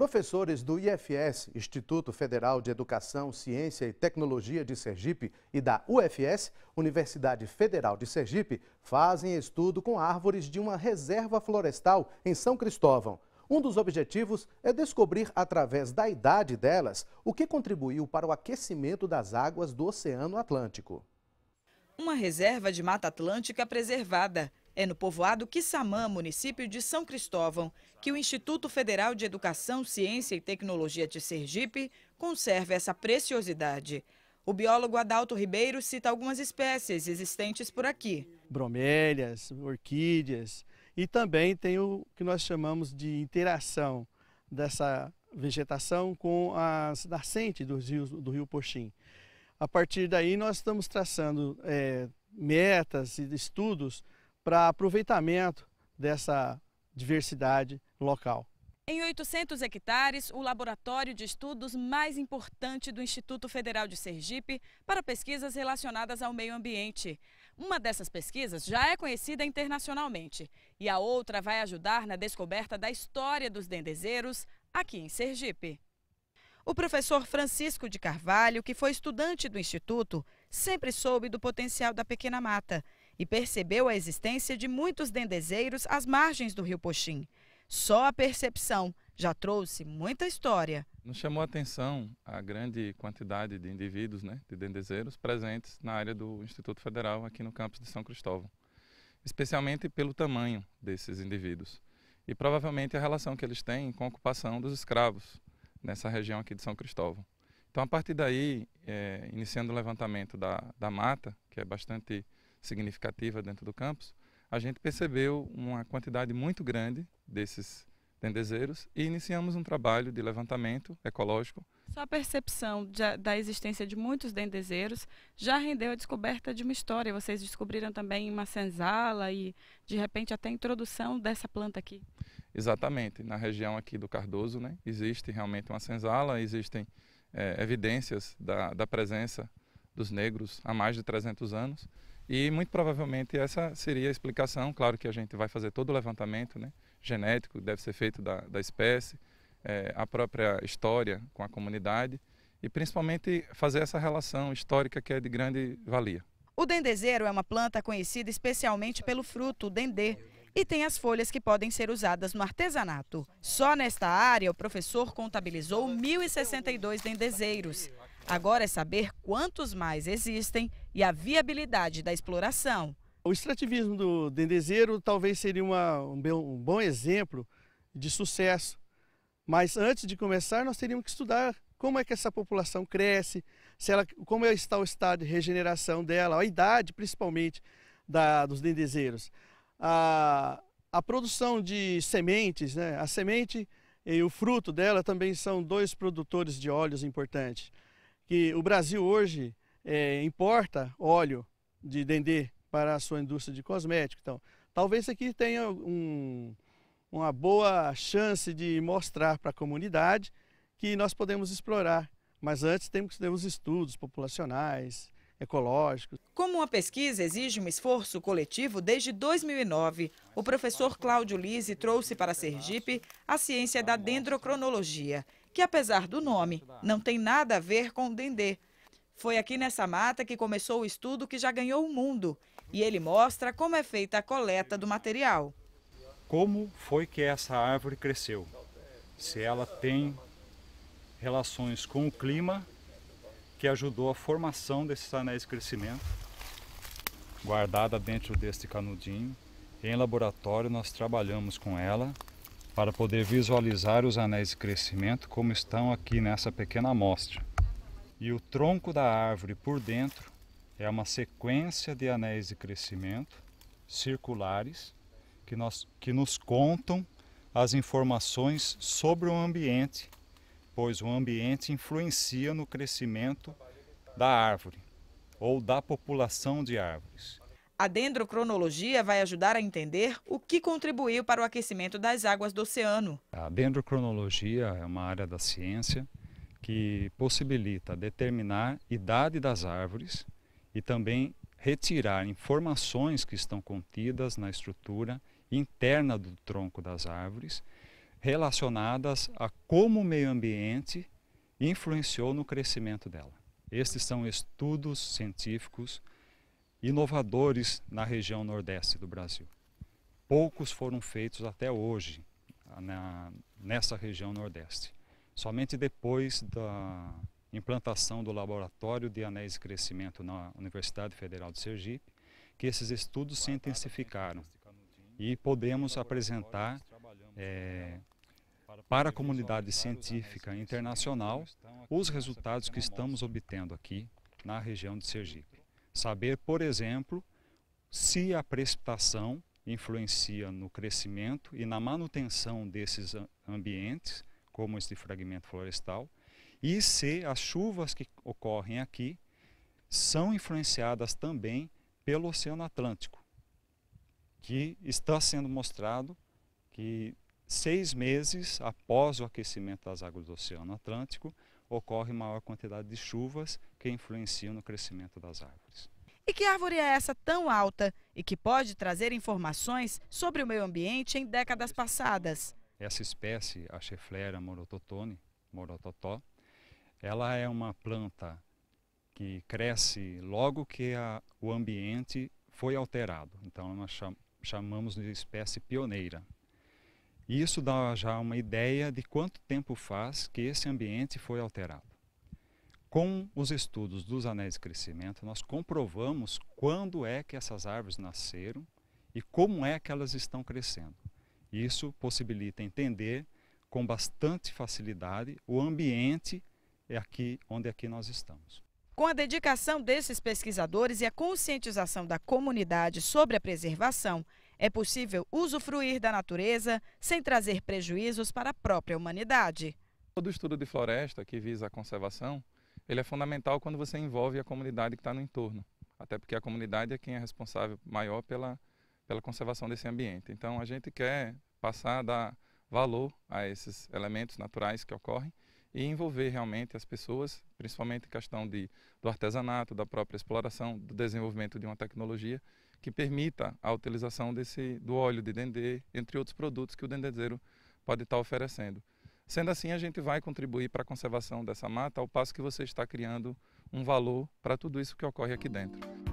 Professores do IFS, Instituto Federal de Educação, Ciência e Tecnologia de Sergipe, e da UFS, Universidade Federal de Sergipe, fazem estudo com árvores de uma reserva florestal em São Cristóvão. Um dos objetivos é descobrir, através da idade delas, o que contribuiu para o aquecimento das águas do Oceano Atlântico. Uma reserva de Mata Atlântica preservada. É no povoado Quissamã, município de São Cristóvão, que o Instituto Federal de Educação, Ciência e Tecnologia de Sergipe conserva essa preciosidade. O biólogo Adalto Ribeiro cita algumas espécies existentes por aqui. Bromélias, orquídeas e também tem o que nós chamamos de interação dessa vegetação com as nascentes do rio, do rio Poxim. A partir daí nós estamos traçando é, metas e estudos para aproveitamento dessa diversidade local. Em 800 hectares, o laboratório de estudos mais importante do Instituto Federal de Sergipe para pesquisas relacionadas ao meio ambiente. Uma dessas pesquisas já é conhecida internacionalmente e a outra vai ajudar na descoberta da história dos dendezeiros aqui em Sergipe. O professor Francisco de Carvalho, que foi estudante do Instituto, sempre soube do potencial da pequena mata e percebeu a existência de muitos dendezeiros às margens do rio Poxim. Só a percepção já trouxe muita história. Nos chamou a atenção a grande quantidade de indivíduos, né, de dendezeiros, presentes na área do Instituto Federal aqui no campus de São Cristóvão, especialmente pelo tamanho desses indivíduos e provavelmente a relação que eles têm com a ocupação dos escravos nessa região aqui de São Cristóvão. Então, a partir daí, é, iniciando o levantamento da, da mata, que é bastante significativa dentro do campus, a gente percebeu uma quantidade muito grande desses tendezeiros e iniciamos um trabalho de levantamento ecológico. Só a percepção de, da existência de muitos dendezeiros já rendeu a descoberta de uma história. Vocês descobriram também uma senzala e, de repente, até a introdução dessa planta aqui. Exatamente. Na região aqui do Cardoso, né, existe realmente uma senzala, existem é, evidências da, da presença dos negros há mais de 300 anos. E muito provavelmente essa seria a explicação. Claro que a gente vai fazer todo o levantamento né, genético, deve ser feito da, da espécie, é, a própria história com a comunidade e principalmente fazer essa relação histórica que é de grande valia. O dendezeiro é uma planta conhecida especialmente pelo fruto, o dendê, e tem as folhas que podem ser usadas no artesanato. Só nesta área, o professor contabilizou 1.062 dendezeiros. Agora é saber quantos mais existem e a viabilidade da exploração. O extrativismo do dendezeiro talvez seria uma, um, bom exemplo de sucesso. Mas antes de começar, nós teríamos que estudar como é que essa população cresce, se ela, como está o estado de regeneração dela, a idade principalmente da, dos dendezeiros. A, a produção de sementes, né? a semente e o fruto dela também são dois produtores de óleos importantes que o Brasil hoje é, importa óleo de dendê para a sua indústria de cosméticos. Então, talvez isso aqui tenha um, uma boa chance de mostrar para a comunidade que nós podemos explorar. Mas antes temos que ter os estudos populacionais, ecológicos. Como uma pesquisa exige um esforço coletivo desde 2009, o professor Cláudio Lise trouxe para a Sergipe a ciência da dendrocronologia, que apesar do nome, não tem nada a ver com o dendê. Foi aqui nessa mata que começou o estudo que já ganhou o mundo e ele mostra como é feita a coleta do material. Como foi que essa árvore cresceu? Se ela tem relações com o clima que ajudou a formação desses anéis de crescimento, guardada dentro deste canudinho. Em laboratório nós trabalhamos com ela para poder visualizar os anéis de crescimento como estão aqui nessa pequena amostra. E o tronco da árvore por dentro é uma sequência de anéis de crescimento circulares que, nós, que nos contam as informações sobre o ambiente, pois o ambiente influencia no crescimento da árvore ou da população de árvores. A dendrocronologia vai ajudar a entender o que contribuiu para o aquecimento das águas do oceano. A dendrocronologia é uma área da ciência que possibilita determinar a idade das árvores e também retirar informações que estão contidas na estrutura interna do tronco das árvores relacionadas a como o meio ambiente influenciou no crescimento dela. Estes são estudos científicos inovadores na região nordeste do Brasil. Poucos foram feitos até hoje na, nessa região nordeste. Somente depois da implantação do Laboratório de Anéis de Crescimento na Universidade Federal de Sergipe, que esses estudos se intensificaram e podemos apresentar é, para a comunidade científica internacional os resultados que estamos obtendo aqui na região de Sergipe. Saber, por exemplo, se a precipitação influencia no crescimento e na manutenção desses ambientes, como este fragmento florestal, e se as chuvas que ocorrem aqui são influenciadas também pelo Oceano Atlântico, que está sendo mostrado que seis meses após o aquecimento das águas do Oceano Atlântico, ocorre maior quantidade de chuvas que influenciam no crescimento das árvores. E que árvore é essa tão alta e que pode trazer informações sobre o meio ambiente em décadas passadas? Essa espécie, a Schefflera morototone, morototó, ela é uma planta que cresce logo que a, o ambiente foi alterado. Então nós chamamos de espécie pioneira. E isso dá já uma ideia de quanto tempo faz que esse ambiente foi alterado. Com os estudos dos anéis de crescimento, nós comprovamos quando é que essas árvores nasceram e como é que elas estão crescendo. Isso possibilita entender com bastante facilidade o ambiente é aqui onde aqui é nós estamos. Com a dedicação desses pesquisadores e a conscientização da comunidade sobre a preservação, é possível usufruir da natureza sem trazer prejuízos para a própria humanidade. Todo estudo de floresta que visa a conservação, ele é fundamental quando você envolve a comunidade que está no entorno. Até porque a comunidade é quem é responsável maior pela, pela conservação desse ambiente. Então a gente quer passar a dar valor a esses elementos naturais que ocorrem e envolver realmente as pessoas, principalmente em questão de, do artesanato, da própria exploração, do desenvolvimento de uma tecnologia que permita a utilização desse, do óleo de dendê, entre outros produtos que o dendezeiro pode estar tá oferecendo. Sendo assim, a gente vai contribuir para a conservação dessa mata, ao passo que você está criando um valor para tudo isso que ocorre aqui dentro.